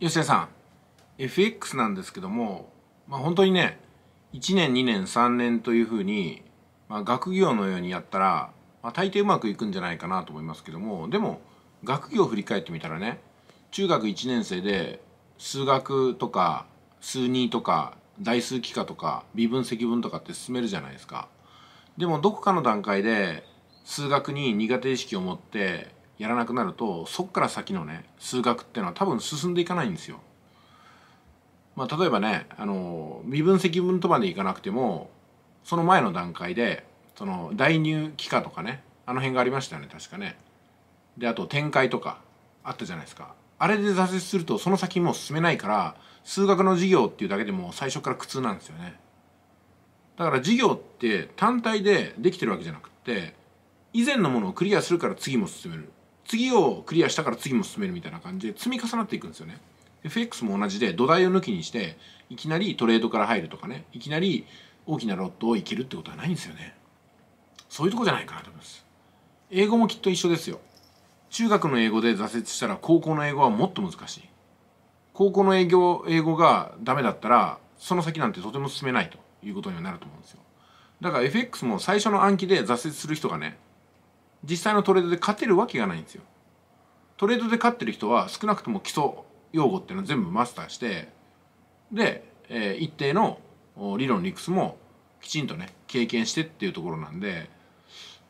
吉田さん FX なんですけども、まあ、本当にね1年2年3年というふうに、まあ、学業のようにやったら、まあ、大抵うまくいくんじゃないかなと思いますけどもでも学業を振り返ってみたらね中学1年生で数学とか数2とか代数幾何とか微分積分とかって進めるじゃないですか。でもどこかの段階で数学に苦手意識を持ってやらなくなるとそっから先のね数学っていうのは多分進んでいかないんですよ。まあ、例えばねあの微分積分とまでいかなくてもその前の段階でその代入幾化とかねあの辺がありましたよね確かね。であと展開とかあったじゃないですか。あれで挫折するとその先もう進めないから数学の授業っていうだけでも最初から苦痛なんですよね。だから授業って単体でできてるわけじゃなくって以前のものをクリアするから次も進める次をクリアしたから次も進めるみたいな感じで積み重なっていくんですよね。FX も同じで土台を抜きにしていきなりトレードから入るとかねいきなり大きなロットをいけるってことはないんですよね。そういうとこじゃないかなと思います。英語もきっと一緒ですよ。中学の英語で挫折したら高校の英語はもっと難しい。高校の英語英語がダメだったらその先なんてとても進めないということにはなると思うんですよ。だから FX も最初の暗記で挫折する人がね実際のトレードで勝てるわけがないんですよトレードで勝ってる人は少なくとも基礎用語っていうのを全部マスターしてで、えー、一定の理論理屈もきちんとね経験してっていうところなんで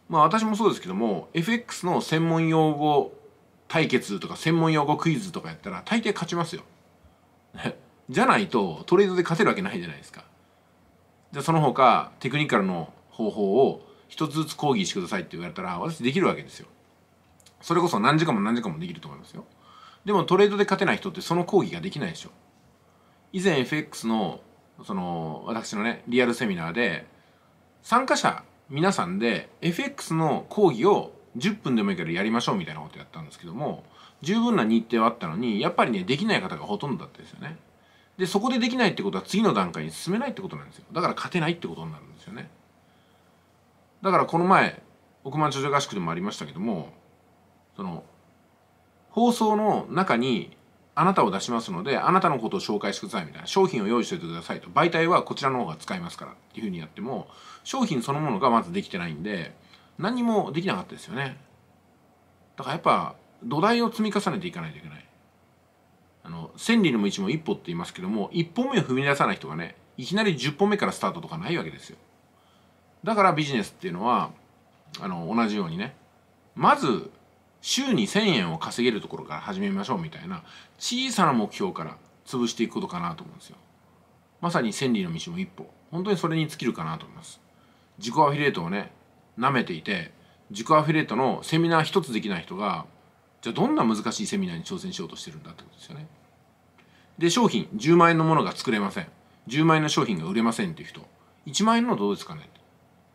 まあ私もそうですけども FX の専門用語対決とか専門用語クイズとかやったら大抵勝ちますよ。じゃないとトレードで勝てるわけないじゃないですか。じゃその他テクニカルの方法を一つずつ講義してくださいって言われたら私できるわけですよ。それこそ何時間も何時間もできると思いますよ。でもトレードで勝てない人ってその講義ができないでしょ。以前 FX のその私のねリアルセミナーで参加者皆さんで FX の講義を10分でもいいからやりましょうみたいなことやったんですけども十分な日程はあったのにやっぱりねできない方がほとんどだったですよねでそこでできないってことは次の段階に進めないってことなんですよだから勝てないってことになるんですよねだからこの前億万長者合宿でもありましたけどもその放送の中にあなたを出しますのであなたのことを紹介してくださいみたいな商品を用意しておいてくださいと媒体はこちらの方が使いますからっていうふうにやっても商品そのものがまずできてないんで何もできなかったですよねだからやっぱ土台を積み重ねていかないといけないあの千里の道も一歩って言いますけども一歩目を踏み出さない人がねいきなり10歩目からスタートとかないわけですよだからビジネスっていうのはあの同じようにねまず週に1,000円を稼げるところから始めましょうみたいな小さな目標から潰していくことかなと思うんですよ。まさに千里の道も一歩本当にそれに尽きるかなと思います。自己アフィリエイトをね舐めていて自己アフィリエイトのセミナー一つできない人がじゃあどんな難しいセミナーに挑戦しようとしてるんだってことですよね。で商品10万円のものが作れません10万円の商品が売れませんっていう人1万円のどうですかねっ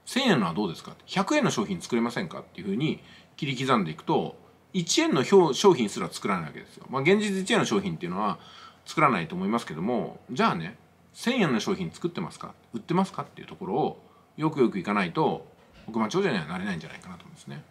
1000円のはどうですか100円の商品作れませんかっていうふうに切り刻んでいくと1円の商品すら作らないわけですよ。まあ、現実1円の商品っていうのは作らないと思いますけどもじゃあね1,000円の商品作ってますか売ってますかっていうところをよくよくいかないと僕は長者にはなれないんじゃないかなと思うんですね。